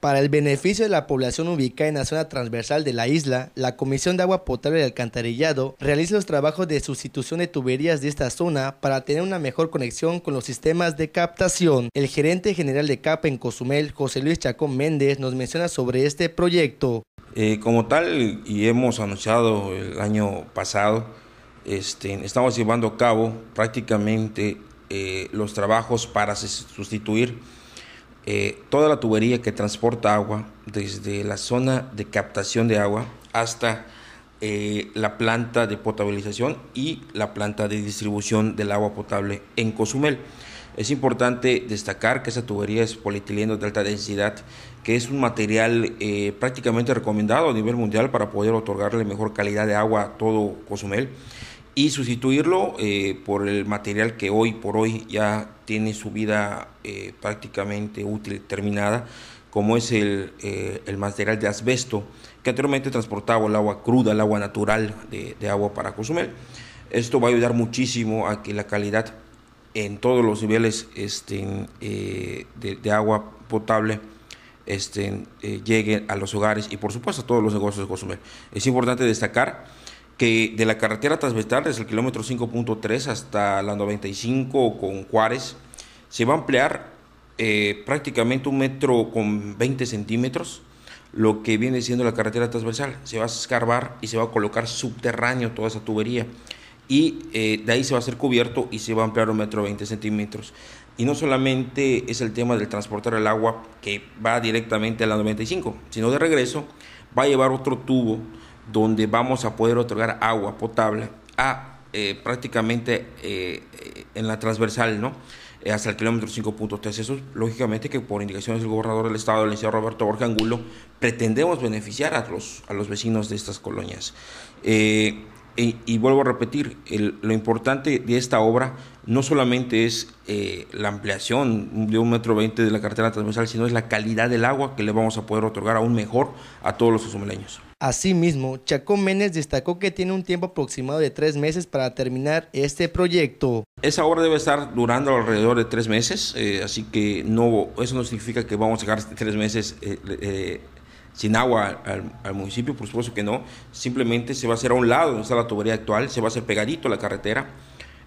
Para el beneficio de la población ubicada en la zona transversal de la isla, la Comisión de Agua Potable y Alcantarillado realiza los trabajos de sustitución de tuberías de esta zona para tener una mejor conexión con los sistemas de captación. El gerente general de CAP en Cozumel, José Luis Chacón Méndez, nos menciona sobre este proyecto. Eh, como tal, y hemos anunciado el año pasado, este, estamos llevando a cabo prácticamente eh, los trabajos para sustituir eh, toda la tubería que transporta agua desde la zona de captación de agua hasta eh, la planta de potabilización y la planta de distribución del agua potable en Cozumel. Es importante destacar que esa tubería es polietileno de alta densidad, que es un material eh, prácticamente recomendado a nivel mundial para poder otorgarle mejor calidad de agua a todo Cozumel y sustituirlo eh, por el material que hoy por hoy ya tiene su vida eh, prácticamente útil terminada, como es el, eh, el, material de asbesto, que anteriormente transportaba el agua cruda, el agua natural de, agua para consumir Esto va a ayudar muchísimo a que la calidad en todos los niveles este, de, agua potable este, llegue a los hogares y por supuesto a todos los negocios de Cozumel. Es importante destacar que de la carretera transversal desde el kilómetro 5.3 hasta la 95 con Juárez se va a ampliar eh, prácticamente un metro con 20 centímetros lo que viene siendo la carretera transversal. Se va a escarbar y se va a colocar subterráneo toda esa tubería y eh, de ahí se va a ser cubierto y se va a ampliar un metro 20 centímetros. Y no solamente es el tema del transportar el agua que va directamente a la 95, sino de regreso va a llevar otro tubo donde vamos a poder otorgar agua potable a eh, prácticamente eh, en la transversal, ¿no? Eh, hasta el kilómetro 5.3. Eso, lógicamente, que por indicaciones del gobernador del estado, el licenciado Roberto Borja Angulo, pretendemos beneficiar a los, a los vecinos de estas colonias. Y, vuelvo a repetir, lo importante de esta obra no solamente es la ampliación de un metro veinte de la cartera transversal, sino es la calidad del agua que le vamos a poder otorgar aún mejor a todos los usumeleños. Asimismo, Chacón Menes destacó que tiene un tiempo aproximado de tres meses para terminar este proyecto. Esa obra debe estar durando alrededor de tres meses, eh, así que no, eso no significa que vamos a dejar este tres meses eh, eh, sin agua al, al, municipio, por supuesto que no, simplemente se va a hacer a un lado donde está la tubería actual, se va a hacer pegadito a la carretera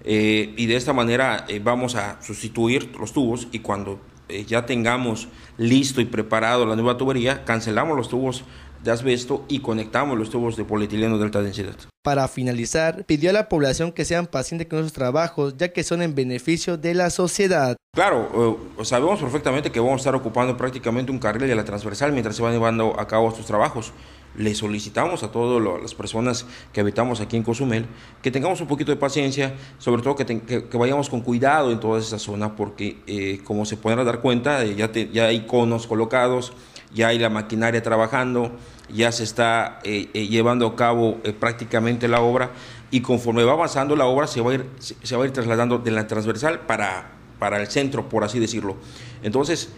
y de esta manera vamos a sustituir los tubos y cuando ya tengamos listo y preparado la nueva tubería, cancelamos los tubos de asbesto y conectamos los tubos de polietileno de alta densidad. Para finalizar, pidió a la población que sean pacientes con nuestros trabajos, ya que son en beneficio de la sociedad. Claro, eh, sabemos perfectamente que vamos a estar ocupando prácticamente un carril de la transversal mientras se van llevando a cabo estos trabajos. Le solicitamos a todas las personas que habitamos aquí en Cozumel que tengamos un poquito de paciencia, sobre todo que, vayamos con cuidado en toda esa zona, porque eh, como se podrán dar cuenta, eh, ya, ya hay conos colocados, ya hay la maquinaria trabajando, ya se está eh, eh, llevando a cabo eh, prácticamente la obra y conforme va avanzando la obra se va a ir, se, va a ir trasladando de la transversal para, para el centro, por así decirlo. Entonces,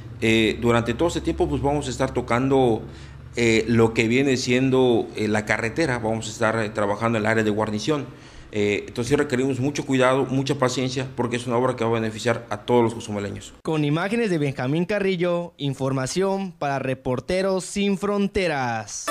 durante todo este tiempo pues vamos a estar tocando lo que viene siendo la carretera, vamos a estar trabajando en el área de guarnición. Eh, entonces requerimos mucho cuidado, mucha paciencia, porque es una obra que va a beneficiar a todos los cozumeleños. Con imágenes de Benjamín Carrillo, información para Reporteros Sin Fronteras.